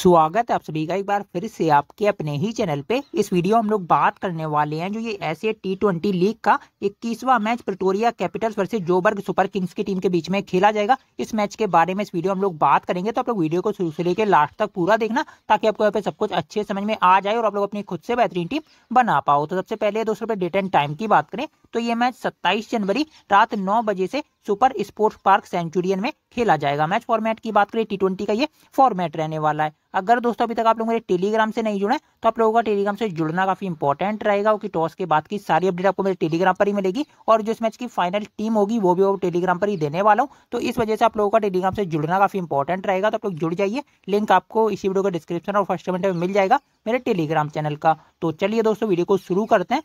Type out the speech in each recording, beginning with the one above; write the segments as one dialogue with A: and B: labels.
A: स्वागत है आप सभी का एक बार फिर से आपके अपने ही चैनल पे इस वीडियो हम लोग बात करने वाले हैं जो ये ऐसे टी ट्वेंटी लीग का इक्कीसवा match Pretoria Capitals versus Joburg Super Kings की टीम के बीच में खेला जाएगा इस मैच के बारे में इस वीडियो हम लोग बात करेंगे तो आप लोग वीडियो को शुरू से लेकर लास्ट तक पूरा देखना ताकि आपको यहाँ पे सब कुछ अच्छे समझ में आ जाए और आप लोग अपनी खुद से बेहतरीन टीम बना पाओ तो सबसे पहले दोस्तों डेट एंड टाइम की बात करें तो ये मैच सत्ताईस जनवरी रात नौ बजे से सुपर स्पोर्ट्स पार्क सेंचुरियन में खेला जाएगा मैच फॉर्मेट की बात करें टी का ये फॉर्मेट रहने वाला है अगर दोस्तों अभी तक आप लोग मेरे टेलीग्राम से नहीं जुड़े तो आप लोगों का टेलीग्राम से जुड़ना काफी इंपॉर्टेंट रहेगा क्योंकि टॉस के बाद की सारी अपडेट आपको मेरे टेलीग्राम पर ही मिलेगी और जो इस मैच की फाइनल टीम होगी वो भी टेलीग्राम पर ही देने वाला हूँ तो इस वजह से आप लोगों का टेलीग्राम से जुड़ना काफी इंपॉर्टेंट रहेगा तो आप लोग जुड़ जाइए लिंक आपको इसी वीडियो का डिस्क्रिप्शन और फर्स्ट कमेंट में मिल जाएगा मेरे टेलीग्राम चैनल का तो चलिए दोस्तों वीडियो को शुरू करते हैं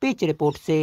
A: पिच रिपोर्ट से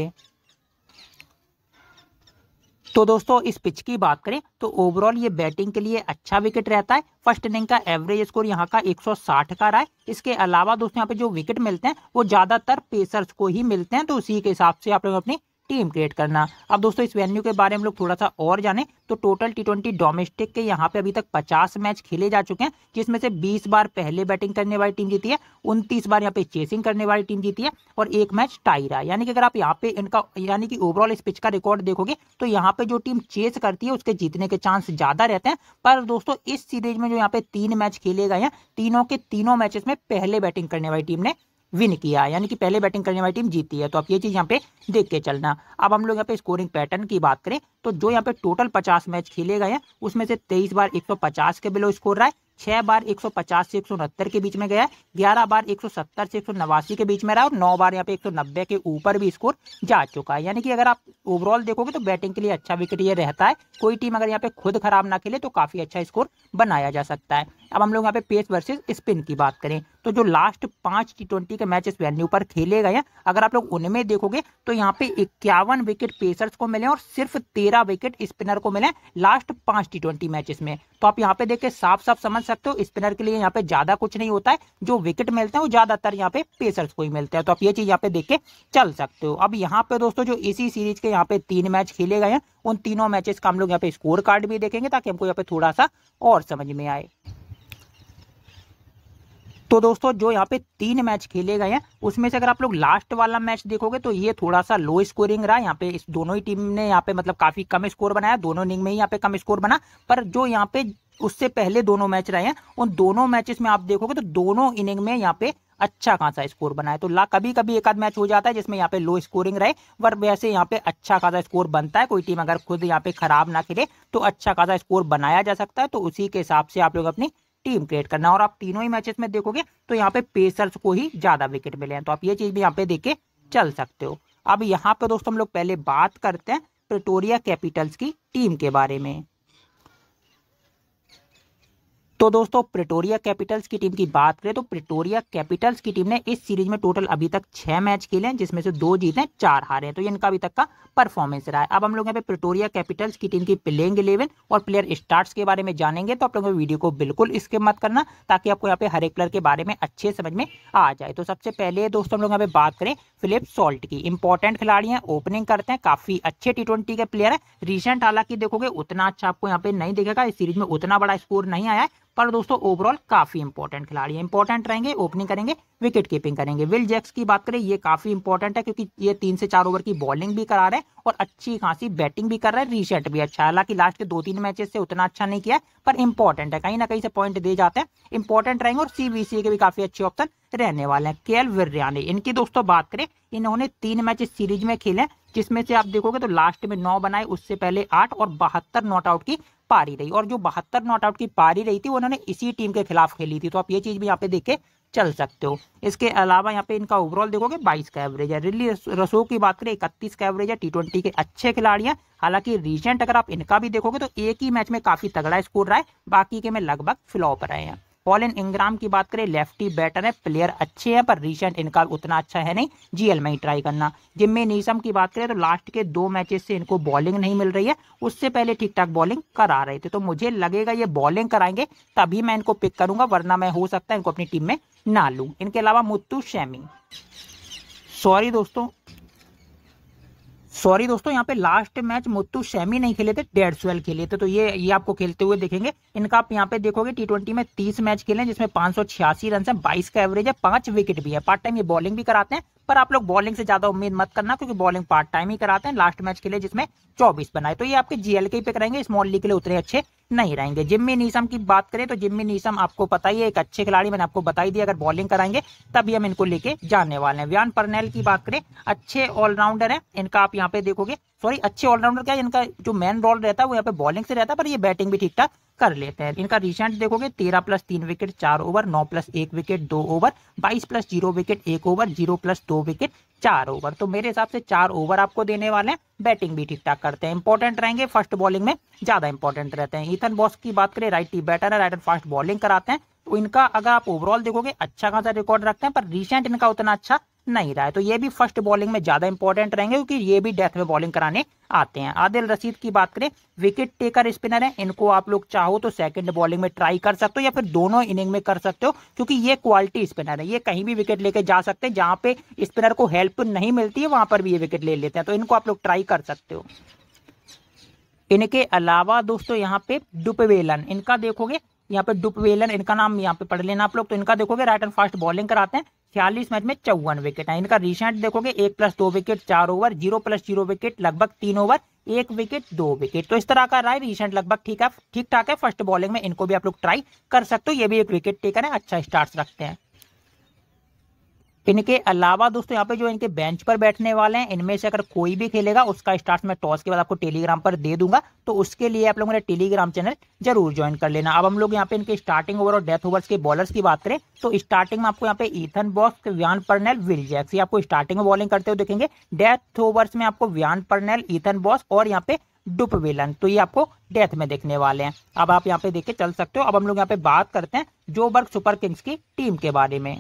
A: तो दोस्तों इस पिच की बात करें तो ओवरऑल ये बैटिंग के लिए अच्छा विकेट रहता है फर्स्ट इनिंग का एवरेज स्कोर यहाँ का 160 का रहा है इसके अलावा दोस्तों यहाँ पे जो विकेट मिलते हैं वो ज़्यादातर पेसर्स को ही मिलते हैं तो उसी के हिसाब से आप लोग अपनी टीम क्रिएट करना अब दोस्तों इस वेन्यू के बारे में हम लोग थोड़ा सा और जाने तो टोटल टी ट्वेंटी डोमेस्टिक के यहाँ पे अभी तक 50 मैच खेले जा चुके हैं जिसमें से 20 बार पहले बैटिंग करने वाली टीम जीती है उनतीस बार यहाँ पे चेसिंग करने वाली टीम जीती है और एक मैच टाई रहा यानी कि अगर आप यहाँ पे इनका यानी कि ओवरऑल इस पिच का रिकॉर्ड देखोगे तो यहाँ पे जो टीम चेस करती है उसके जीतने के चांस ज्यादा रहते हैं पर दोस्तों इस सीरीज में जो यहाँ पे तीन मैच खेले गए हैं तीनों के तीनों मैचेस में पहले बैटिंग करने वाली टीम ने विन किया यानी कि पहले बैटिंग करने वाली टीम जीती है तो आप ये चीज़ यहाँ पे देख के चलना अब हम लोग यहाँ पे स्कोरिंग पैटर्न की बात करें तो जो यहाँ पे टोटल 50 मैच खेले गए हैं उसमें से 23 बार 150 के बिलो स्कोर रहा है छह बार 150 से एक के बीच में गया ग्यारह बार 170 से एक के बीच में रहा और नौ बार यहाँ पे 190 के ऊपर भी स्कोर जा चुका है यानी कि अगर आप ओवरऑल देखोगे तो बैटिंग के लिए अच्छा विकेट ये रहता है कोई टीम अगर यहाँ पे खुद खराब ना खेले तो काफ़ी अच्छा स्कोर बनाया जा सकता है अब हम लोग यहाँ पे पेस वर्सेज स्पिन की बात करें तो जो लास्ट पांच टी ट्वेंटी के मैचेस वेन्यू पर खेले गए हैं अगर आप लोग उनमें देखोगे तो यहाँ पे इक्यावन विकेट पेसर्स को मिले और सिर्फ तेरह विकेट स्पिनर को मिले लास्ट पांच टी ट्वेंटी मैचेस में तो आप यहाँ पे देखे साफ साफ समझ सकते हो स्पिनर के लिए यहाँ पे ज्यादा कुछ नहीं होता है जो विकेट मिलते हैं वो ज्यादातर यहाँ पे पेसर्स को ही मिलते हैं तो आप ये चीज यहाँ पे देख के चल सकते हो अब यहाँ पे दोस्तों जो इसी सीरीज के यहाँ पे तीन मैच खेले गए हैं उन तीनों मैचेस का हम लोग यहाँ पे स्कोर कार्ड भी देखेंगे ताकि हमको यहाँ पे थोड़ा सा और समझ में आए तो दोस्तों जो यहाँ पे तीन मैच खेले गए हैं उसमें से अगर आप लोग लास्ट वाला मैच देखोगे तो ये थोड़ा सा लो स्कोरिंग रहा यहाँ पे इस दोनों ही टीम ने यहाँ पे मतलब काफी कम स्कोर बनाया दोनों इनिंग में ही यहाँ पे कम स्कोर बना पर जो यहाँ पे उससे पहले दोनों मैच रहे हैं उन दोनों मैचेस में आप देखोगे तो दोनों इनिंग में यहाँ पे अच्छा खासा स्कोर बनाए तो ला कभी कभी एक आध मैच हो जाता है जिसमें यहाँ पे लो स्कोरिंग रहे पर वैसे यहाँ पे अच्छा खासा स्कोर बनता है कोई टीम अगर खुद यहाँ पे खराब ना खेले तो अच्छा खासा स्कोर बनाया जा सकता है तो उसी के हिसाब से आप लोग अपनी टीम क्रिएट करना और आप तीनों ही मैचेस में देखोगे तो यहाँ पे पेसर्स को ही ज़्यादा विकेट मिले हैं तो आप ये चीज़ भी यहाँ पे देख के चल सकते हो अब यहाँ पे दोस्तों हम लोग पहले बात करते हैं प्रिटोरिया कैपिटल्स की टीम के बारे में तो दोस्तों प्रिटोरिया कैपिटल्स की टीम की बात करें तो प्रिटोरिया कैपिटल्स की टीम ने इस सीरीज में टोटल अभी तक छह मैच खेले हैं जिसमें से दो जीते हैं चार हारे हैं तो ये इनका अभी तक का परफॉर्मेंस रहा है अब हम लोग यहाँ पे प्रिटोरिया कैपिटल्स की टीम की प्लेइंग इलेवन और प्लेयर स्टार्ट के बारे में जानेंगे तो आप लोगों वीडियो को बिल्कुल इसके मत करना ताकि आपको यहाँ पे हर एक प्लेयर के बारे में अच्छे समझ में आ जाए तो सबसे पहले दोस्तों हम लोग यहाँ पे बात करें फिलिप सॉल्ट की इंपॉर्टेंट खिलाड़ी हैं ओपनिंग करते हैं काफी अच्छे टी ट्वेंटी के प्लेयर है रिसेंट हालांकि देखोगे उतना अच्छा आपको यहाँ पे नहीं देखेगा इस सीरीज में उतना बड़ा स्कोर नहीं आया पर दोस्तों ओवरऑल काफी इंपॉर्टेंट खिलाड़ी है इंपॉर्टेंट रहेंगे ओपनिंग करेंगे विकेट कीपिंग करेंगे विल जैक्स की बात करें ये काफी इंपॉर्टेंट है क्योंकि ये तीन से चार ओवर की बॉलिंग भी करा रहे हैं और अच्छी खासी बैटिंग भी कर रहे हैं रीसेट भी अच्छा है हालांकि लास्ट के दो तीन मैचेस से उतना अच्छा नहीं किया पर इंपॉर्टेंट है कहीं ना कहीं से पॉइंट दे जाते हैं इंपॉर्टेंट रहेंगे और सीबीसी के भी काफी अच्छे ऑप्शन रहने वाले हैं के विरयानी इनकी दोस्तों बात करें इन्होंने तीन मैच सीरीज में खेले जिसमें से आप देखोगे तो लास्ट में नौ बनाए उससे पहले आठ और बहत्तर नॉट आउट की पारी रही और जो बहत्तर नॉट आउट की पारी रही थी उन्होंने इसी टीम के खिलाफ खेली थी तो आप ये चीज़ भी यहाँ पे देख के चल सकते हो इसके अलावा यहाँ पे इनका ओवरऑल देखोगे 22 का एवरेज है रिली रसो की बात करें 31 का एवरेज है टी के अच्छे खिलाड़ी हैं हालांकि रिसेंट अगर आप इनका भी देखोगे तो एक ही मैच में काफ़ी तगड़ा स्कोर रहा है बाकी के में लगभग फ्लॉप रहे हैं पॉलिन इंग्राम की बात करें लेफ्टी बैटर है प्लेयर अच्छे हैं पर रिसेंट इनका उतना अच्छा है नहीं जीएल में ही ट्राई करना जिम्मे नीसम की बात करें तो लास्ट के दो मैचेस से इनको बॉलिंग नहीं मिल रही है उससे पहले ठीक ठाक बॉलिंग करा रहे थे तो मुझे लगेगा ये बॉलिंग कराएंगे तभी मैं इनको पिक करूंगा वरना मैं हो सकता है इनको अपनी टीम में ना लूँ इनके अलावा मुत्तू शैमी सॉरी दोस्तों सॉरी दोस्तों यहाँ पे लास्ट मैच मुत्तू सेमी नहीं खेले थे डेढ़ सौ खेले थे तो ये ये आपको खेलते हुए देखेंगे इनका आप यहाँ पे देखोगे टी ट्वेंटी में तीस मैच खेले जिसमें पांच सौ छियासी रन है बाईस का एवरेज है पांच विकेट भी है पार्ट टाइम ये बॉलिंग भी कराते हैं पर आप लोग बॉलिंग से ज्यादा उम्मीद मत करना क्योंकि बॉलिंग पार्ट टाइम ही कराते हैं लास्ट मैच के लिए जिसमें चौबीस बनाए तो ये आपके जीएल के पे करेंगे स्मॉल लीग के लिए उतने अच्छे नहीं रहेंगे जिम्मी नीसम की बात करें तो जिम्मी नीसम आपको पता ही है एक अच्छे खिलाड़ी मैंने आपको बताई दी अगर बॉलिंग कराएंगे तभी हम इनको लेके जाने वाले हैं व्यान परनेल की बात करें अच्छे ऑलराउंडर हैं इनका आप यहाँ पे देखोगे सॉरी अच्छे ऑलराउंडर क्या है इनका जो मेन रोल रहता है वो यहाँ पे बॉलिंग से रहता है पर ये बैटिंग भी ठीक ठाक कर लेते हैं इनका रिसेंट देखोगे तेरह प्लस तीन विकेट चार ओवर नौ प्लस एक विकेट दो ओवर बाईस प्लस जीरो विकेट एक ओवर जीरो प्लस दो विकेट चार ओवर तो मेरे हिसाब से चार ओवर आपको देने वाले हैं बैटिंग भी ठीक ठाक करते हैं इंपॉर्टेंट रहेंगे फर्स्ट बॉलिंग में ज्यादा इंपॉर्टेंट रहते हैं इथन बॉस की बात करें राइट टी बैटर है राइट फास्ट बॉलिंग कराते हैं तो इनका अगर आप ओवरऑल देखोगे अच्छा खासा रिकॉर्ड रखते हैं पर रिसेंट इनका उतना अच्छा नहीं रहा है तो ये भी फर्स्ट बॉलिंग में ज़्यादा इंपॉर्टेंट रहेंगे क्योंकि ये भी डेथ में बॉलिंग कराने आते हैं आदिल रशीद की बात करें विकेट टेकर स्पिनर हैं इनको आप लोग चाहो तो सेकंड बॉलिंग में ट्राई कर सकते हो या फिर दोनों इनिंग में कर सकते हो क्योंकि ये क्वालिटी स्पिनर है ये कहीं भी विकेट लेके जा सकते हैं जहां पे स्पिनर को हेल्प तो नहीं मिलती है वहां पर भी ये विकेट ले लेते हैं तो इनको आप लोग ट्राई कर सकते हो इनके अलावा दोस्तों यहाँ पे डुपवेलन इनका देखोगे यहाँ पे डुपवेलन इनका नाम यहाँ पे पढ़ लेना आप लोग तो इनका देखोगे राइट एंड फास्ट बॉलिंग कराते हैं छियालीस मैच में चौवन विकेट है इनका रिसेंट देखोगे एक प्लस दो विकेट चार over zero plus zero wicket लगभग तीन ओवर एक विकेट दो विकेट तो इस तरह का रहा है रिसेंट लगभग ठीक है ठीक ठाक है फर्स्ट बॉलिंग में इनको भी आप लोग ट्राई कर सकते हो ये भी एक विकेट टेकर है अच्छा स्टार्ट रखते हैं इनके अलावा दोस्तों यहाँ पे जो इनके बेंच पर बैठने वाले हैं इनमें से अगर कोई भी खेलेगा उसका स्टार्ट मैं टॉस के बाद आपको टेलीग्राम पर दे दूंगा तो उसके लिए आप लोग मेरा टेलीग्राम चैनल जरूर ज्वाइन कर लेना अब हम लोग यहाँ पे इनके स्टार्टिंग ओवर और डेथ ओवर्स के बॉलर्स की बात करें तो स्टार्टिंग में आपको यहाँ पे Ethan Bosch Wiaan Parnell Will Jacks आपको स्टार्टिंग में बॉलिंग करते हुए देखेंगे डेथ ओवर्स में आपको व्यान परनेल ईथन बॉस और यहाँ पे डुप विलन तो ये आपको डेथ में देखने वाले हैं अब आप यहाँ पे देख के चल सकते हो अब हम लोग यहाँ पे बात करते हैं जोबर्ग सुपर किंग्स की टीम के बारे में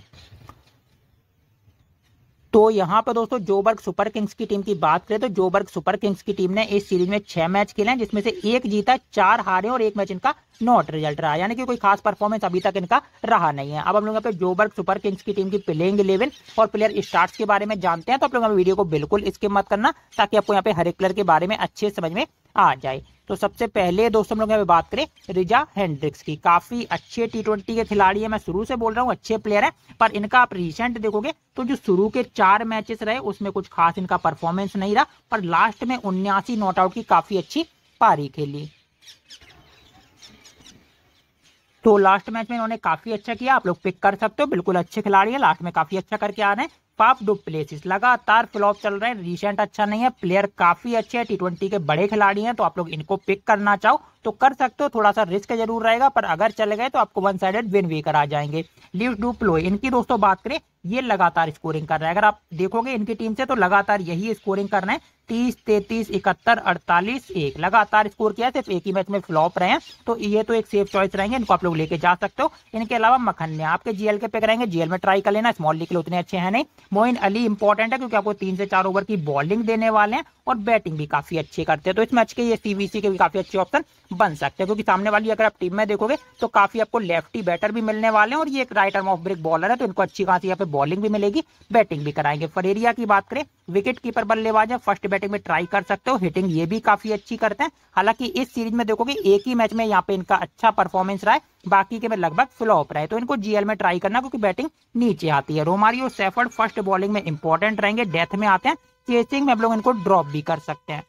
A: तो यहाँ पर दोस्तों जोबर्ग सुपर किंग्स की टीम की बात करें तो जोबर्ग सुपर किंग्स की टीम ने इस सीरीज में छह मैच खेले हैं जिसमें से एक जीता चार हारे और एक मैच इनका नॉट रिजल्ट रहा यानी कि कोई खास परफॉर्मेंस अभी तक इनका रहा नहीं है अब हम लोग यहाँ पे जोबर्ग सुपर किंग्स की टीम की प्लेइंग इलेवन और प्लेयर स्टार्ट के बारे में जानते हैं तो आप लोग वीडियो को बिल्कुल इसके मत करना ताकि आपको यहाँ पे हर एक प्लेयर के बारे में अच्छे समझ में आ जाए तो सबसे पहले दोस्तों हम लोग यहाँ पे बात करें रिजा हेंड्रिक्स की काफी अच्छे टी ट्वेंटी के खिलाड़ी है मैं शुरू से बोल रहा हूँ अच्छे प्लेयर है पर इनका आप रिसेंट देखोगे तो जो शुरू के चार मैचेस रहे उसमें कुछ खास इनका परफॉर्मेंस नहीं रहा पर लास्ट में उन्यासी नॉट आउट की काफी अच्छी पारी खेली तो लास्ट मैच में इन्होंने काफी अच्छा किया आप लोग पिक कर सकते हो बिल्कुल अच्छे खिलाड़ी है लास्ट में काफी अच्छा करके आ रहे हैं पाप डू प्लेसिस लगातार फ्लॉप चल रहे हैं रिसेंट अच्छा नहीं है प्लेयर काफी अच्छे हैं टी के बड़े खिलाड़ी हैं तो आप लोग इनको पिक करना चाहो तो कर सकते हो थोड़ा सा रिस्क जरूर रहेगा पर अगर चले गए तो आपको वन साइडेड विन वे करा जाएंगे लिव डू प्लो इनकी दोस्तों बात करें ये लगातार स्कोरिंग कर रहा है अगर आप देखोगे इनकी टीम से तो लगातार यही स्कोरिंग कर रहे हैं तीस तैतीस इकहत्तर अड़तालीस एक लगातार स्कोर किया है सिर्फ एक ही मैच में फ्लॉप रहे हैं तो ये तो एक सेफ चॉइस रहेंगे इनको आप लोग लेके जा सकते हो इनके अलावा मखन में आपके जीएल के पिक रहेंगे जीएल में ट्राई कर लेना स्मॉल लीग के लिए उतने अच्छे हैं नहीं मोइन अली इंपॉर्टेंट है क्योंकि आपको तीन से चार ओवर की बॉलिंग देने वाले हैं और बैटिंग भी काफ़ी अच्छी करते हैं तो इस मैच के ये सीवीसी के भी काफ़ी अच्छे ऑप्शन बन सकते हैं क्योंकि सामने वाली अगर आप टीम में देखोगे तो काफ़ी आपको लेफ्टी बैटर भी मिलने वाले हैं और ये एक right arm off break bowler है तो इनको अच्छी खासी यहाँ पे बॉलिंग भी मिलेगी बैटिंग भी कराएंगे फरेरिया की बात करें विकेट कीपर बल्लेबाज है फर्स्ट बैटिंग में ट्राई कर सकते हो हिटिंग ये भी काफ़ी अच्छी करते हैं हालांकि इस सीरीज में देखोगे एक ही मैच में यहाँ पे इनका अच्छा परफॉर्मेंस रहा है बाकी के में लगभग फ्लॉप रहे तो इनको जीएल में ट्राई करना क्योंकि बैटिंग नीचे आती है रोमारियो सेफर्ड फर्स्ट बॉलिंग में इंपॉर्टेंट रहेंगे डेथ में आते हैं चेसिंग में हम लोग इनको ड्रॉप भी कर सकते हैं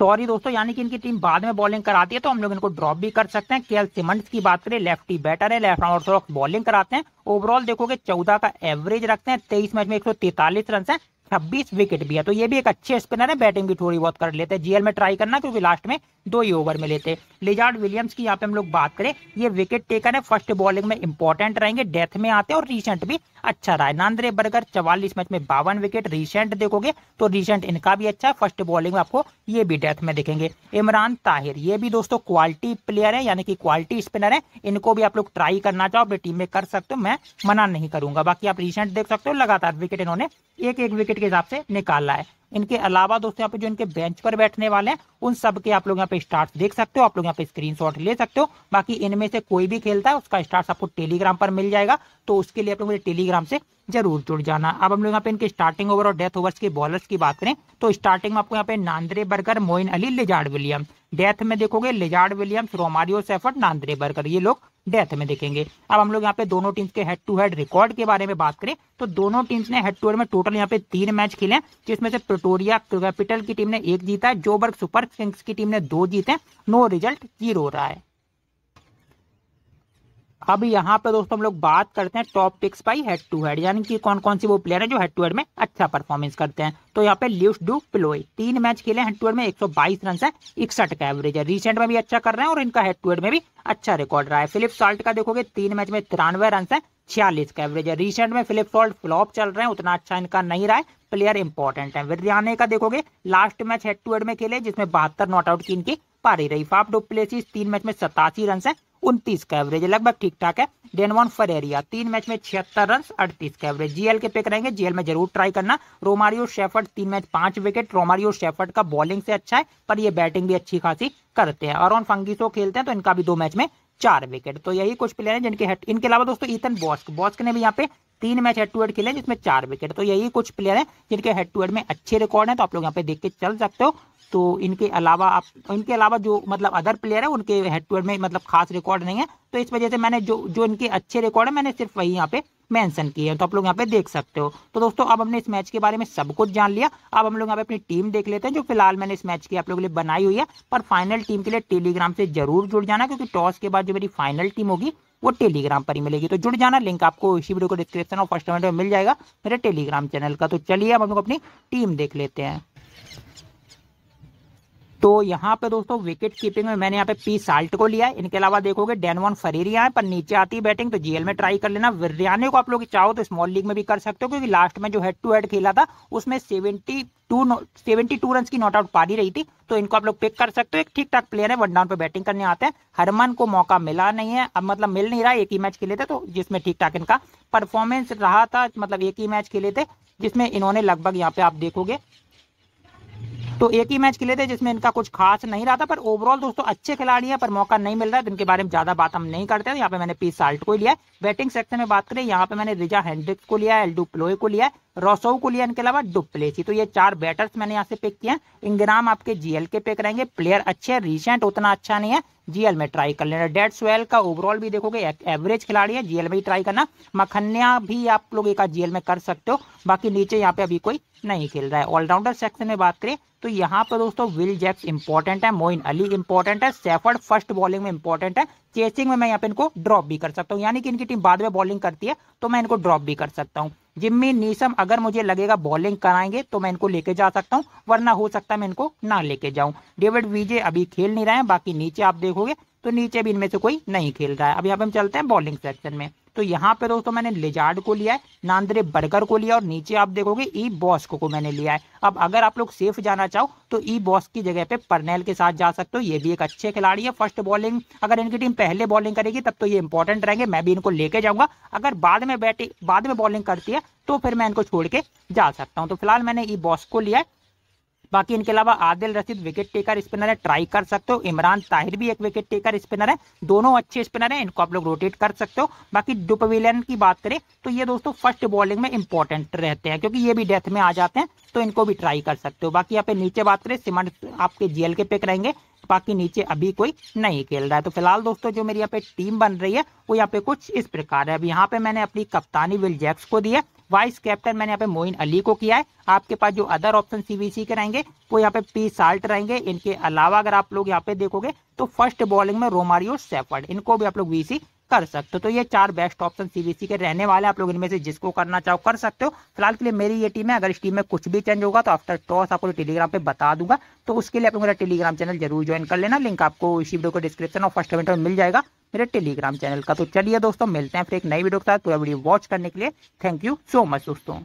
A: सॉरी दोस्तों यानी कि इनकी टीम बाद में बॉलिंग कराती है तो हम लोग इनको ड्रॉप भी कर सकते हैं केएल सिमंड्स की बात करें लेफ्टी बैटर है लेफ्ट ऑर्थोडॉक्स बॉलिंग कराते हैं ओवरऑल देखोगे चौदह का एवरेज रखते हैं तेईस मैच में एक सौ तैतालीस रन है छब्बीस विकेट भी है तो ये भी एक अच्छे स्पिनर है बैटिंग भी थोड़ी बहुत कर लेते हैं जीएल में ट्राई करना क्योंकि लास्ट में दो ही ओवर में लेते लिजार्ड विलियम्स की यहाँ पे हम लोग बात करें ये विकेट टेकर है फर्स्ट बॉलिंग में इंपॉर्टेंट रहेंगे डेथ में आते हैं और रिसेंट भी अच्छा रहा है नांद्रे बर्गर चवालीस मैच में बावन विकेट रिसेंट देखोगे तो रिसेंट इनका भी अच्छा है फर्स्ट बॉलिंग में आपको ये भी डेथ में देखेंगे इमरान ताहिर ये भी दोस्तों क्वालिटी प्लेयर है यानी कि क्वालिटी स्पिनर है इनको भी आप लोग ट्राई करना चाहो अपनी टीम में कर सकते हो मैं मना नहीं करूंगा बाकी आप रिसेंट देख सकते हो लगातार विकेट इन्होंने एक एक विकेट के हिसाब से निकाला है इनके अलावा दोस्तों यहाँ पे जो इनके बेंच पर बैठने वाले हैं उन सब के आप लोग यहाँ पे स्टार्ट देख सकते हो आप लोग यहाँ पे स्क्रीन ले सकते हो बाकी इनमें से कोई भी खेलता है उसका स्टार्ट आपको टेलीग्राम पर मिल जाएगा तो उसके लिए आप लोग मुझे टेलीग्राम से जरूर जुड़ जाना अब हम लोग यहाँ पे इनके स्टार्टिंग ओवर और डेथ ओवर्स के बॉलर्स की बात करें तो स्टार्टिंग में आपको यहाँ पे Nandre Burger Moeen Ali Lizaad William death में देखोगे Lizaad Williams Romario Shepherd Nandre Burger ये लोग डेथ में देखेंगे अब हम लोग यहाँ पे दोनों टीम्स के हेड टू हेड रिकॉर्ड के बारे में बात करें तो दोनों टीम्स ने हेड टू हेड में टोटल यहाँ पे तीन मैच खेले जिसमें से प्रोटोरिया कैपिटल की टीम ने एक जीता है जोबर्ग सुपर किंग्स की टीम ने दो जीते नो रिजल्ट जीरो रहा है अब यहाँ पे दोस्तों हम लोग बात करते हैं top picks by head to head यानी कि कौन कौन सी वो प्लेयर है जो हेड टू हेड में अच्छा परफॉर्मेंस करते हैं तो यहाँ पे लिफ्ट डू प्लोई तीन मैच खेले हेड टू हेड में 122 रन है इकसठ का एवरेज है रिसेंट में भी अच्छा कर रहे हैं और इनका हेड टू हेड में भी अच्छा रिकॉर्ड रहा है फिलिप साल्ट का देखोगे तीन मैच में तिरानवे रन है छियालीस का एवरेज है रिसेंट में फिलिप सॉल्ट फ्लॉप चल रहे हैं उतना अच्छा इनका नहीं रहा है प्लेयर इंपॉर्टेंट है विद्याने का देखोगे last match head to head में खेले जिसमें बहत्तर नॉट आउट की इनकी पारी रही फाफ डुप्लेसिस तीन मैच में सतासी रन है उनतीस का एवरेज लगभग ठीक ठाक है डेन वन फरेरिया तीन मैच में छिहत्तर रन अड़तीस का एवरेज जीएल के पे करेंगे जीएल में जरूर ट्राई करना रोमारियो शेफर्ड तीन मैच पांच विकेट रोमारियो शेफर्ड का बॉलिंग से अच्छा है पर ये बैटिंग भी अच्छी खासी करते हैं और फंगीसो खेलते हैं तो इनका भी दो मैच में चार विकेट तो यही कुछ प्लेयर हैं जिनके हेड इनके अलावा दोस्तों ईथन बॉस्क बॉस्क ने भी यहाँ पे तीन मैच हेड टू हेड खेले जिसमें चार विकेट तो यही कुछ प्लेयर हैं जिनके हेड टू हेड में अच्छे रिकॉर्ड हैं तो आप लोग यहाँ पे देख के चल सकते हो तो इनके अलावा आप इनके अलावा जो मतलब अदर प्लेयर है उनके हेड टू हेड में मतलब खास रिकॉर्ड नहीं है तो इस वजह से मैंने जो जो इनके अच्छे रिकॉर्ड है मैंने सिर्फ वही यहाँ पे मेंशन किए हैं तो आप लोग यहाँ पे देख सकते हो तो दोस्तों अब हमने इस मैच के बारे में सब कुछ जान लिया अब हम लोग यहाँ पे अपनी टीम देख लेते हैं जो फिलहाल मैंने इस मैच की आप लोगों के लिए बनाई हुई है पर फाइनल टीम के लिए टेलीग्राम से जरूर जुड़ जाना क्योंकि टॉस के बाद जो मेरी फाइनल टीम होगी वो टेलीग्राम पर ही मिलेगी तो जुड़ जाना लिंक आपको इसी वीडियो को डिस्क्रिप्शन और फर्स्ट कमेंट में मिल जाएगा मेरे टेलीग्राम चैनल का तो चलिए अब हम लोग अपनी टीम देख लेते हैं तो यहाँ पे दोस्तों विकेट कीपिंग में मैंने यहाँ पे पी साल्ट को लिया है इनके अलावा देखोगे डेनवन वन यहाँ है पर नीचे आती है बैटिंग तो जीएल में ट्राई कर लेना विरियाने को आप लोग चाहो तो स्मॉल लीग में भी कर सकते हो क्योंकि लास्ट में जो हेड टू हेड खेला था उसमें seventy two seventy two run की नॉट आउट पारी रही थी तो इनको आप लोग पिक कर सकते हो एक ठीक ठाक प्लेयर है वन डाउन पर बैटिंग करने आते हैं हरमन को मौका मिला नहीं है अब मतलब मिल नहीं रहा एक ही मैच खेले थे तो जिसमें ठीक ठाक इनका परफॉर्मेंस रहा था मतलब एक ही मैच खेले थे जिसमें इन्होंने लगभग यहाँ पे आप देखोगे तो एक ही मैच खेले थे जिसमें इनका कुछ खास नहीं रहा था पर ओवरऑल दोस्तों अच्छे खिलाड़ी हैं पर मौका नहीं मिल रहा है इनके बारे में ज्यादा बात हम नहीं करते हैं यहाँ पे मैंने पी साल्ट को लिया बैटिंग सेक्शन में बात करें यहाँ पे मैंने रिजा हेंड्रिक्स को लिया है एल्डू प्लोए को लिया रोसो कुलियन के अलावा डुप्लेसी तो ये चार बैटर्स मैंने यहाँ से पिक किए इंग्राम आपके जीएल के पिक रहेंगे प्लेयर अच्छे हैं रिसेंट उतना अच्छा नहीं है जीएल में ट्राई कर लेना डेड स्वेल का ओवरऑल भी देखोगे एवरेज खिलाड़ी है जीएल में ही ट्राई करना मखन्या भी आप लोग एक जीएल में कर सकते हो बाकी नीचे यहाँ पे अभी कोई नहीं खेल रहा है ऑलराउंडर सेक्शन में बात करें तो यहाँ पर दोस्तों विल जैक्स इंपॉर्टेंट है मोइन अली इंपॉर्टेंट है सेफर्ड फर्स्ट बॉलिंग में इंपॉर्टेंट है चेसिंग में मैं यहाँ पे इनको ड्रॉप भी कर सकता हूँ यानी कि इनकी टीम बाद में बॉलिंग करती है तो मैं इनको ड्रॉप भी कर सकता हूँ जिम्मी नीसम अगर मुझे लगेगा बॉलिंग कराएंगे तो मैं इनको लेके जा सकता हूँ वरना हो सकता है मैं इनको ना लेके जाऊँ डेविड विजय अभी खेल नहीं रहे हैं बाकी नीचे आप देखोगे तो नीचे भी इनमें से कोई नहीं खेल रहा है अब यहाँ पे हम चलते हैं बॉलिंग सेक्शन में तो यहाँ पे दोस्तों मैंने लेजार्ड को लिया है नांद्रे बर्गर को लिया और नीचे आप देखोगे ई बॉस्को को मैंने लिया है अब अगर आप लोग सेफ जाना चाहो तो ई बॉस की जगह पे परनेल के साथ जा सकते हो ये भी एक अच्छे खिलाड़ी है फर्स्ट बॉलिंग अगर इनकी टीम पहले बॉलिंग करेगी तब तो ये इंपॉर्टेंट रहेंगे मैं भी इनको लेके जाऊंगा अगर बाद में बैटिंग बाद में बॉलिंग करती है तो फिर मैं इनको छोड़ के जा सकता हूँ तो फिलहाल मैंने ई बॉस को लिया है बाकी इनके अलावा Adil Rashid wicket taker spinner है ट्राई कर सकते हो इमरान ताहिर भी एक विकेट टेकर स्पिनर है दोनों अच्छे स्पिनर हैं इनको आप लोग रोटेट कर सकते हो बाकी डुपविलियन की बात करें तो ये दोस्तों फर्स्ट बॉलिंग में इंपॉर्टेंट रहते हैं क्योंकि ये भी डेथ में आ जाते हैं तो इनको भी ट्राई कर सकते हो बाकी यहाँ पे नीचे बात करें सिमंट आपके जीएल के पिक रहेंगे बाकी नीचे अभी कोई नहीं खेल रहा है तो फिलहाल दोस्तों जो मेरी यहाँ पे टीम बन रही है वो यहाँ पे कुछ इस प्रकार है अब यहाँ पे मैंने अपनी कप्तानी विल जैक्स को दिया वाइस कैप्टन मैंने यहाँ पे मोइन अली को किया है आपके पास जो अदर ऑप्शन सीबीसी के रहेंगे वो यहाँ पे पी साल्ट रहेंगे इनके अलावा अगर आप लोग यहाँ पे देखोगे तो फर्स्ट बॉलिंग में रोमारियो सेफर्ड इनको भी आप लोग वीसी कर सकते हो तो ये चार बेस्ट ऑप्शन सीबीसी के रहने वाले आप लोग इनमें से जिसको करना चाहो कर सकते हो फिलहाल के लिए मेरी ये टीम है अगर इस टीम में कुछ भी चेंज होगा तो आफ्टर टॉस आपको टेलीग्राम पे बता दूंगा तो उसके लिए आप मेरा टेलीग्राम चैनल जरूर ज्वाइन कर लेना लिंक आपको इसी वीडियो को डिस्क्रिप्शन और फर्स्ट कमेंट में मिल जाएगा मेरे टेलीग्राम चैनल का तो चलिए दोस्तों मिलते हैं फिर एक नई वीडियो के साथ पूरा वीडियो वॉच करने के लिए थैंक यू सो मच दोस्तों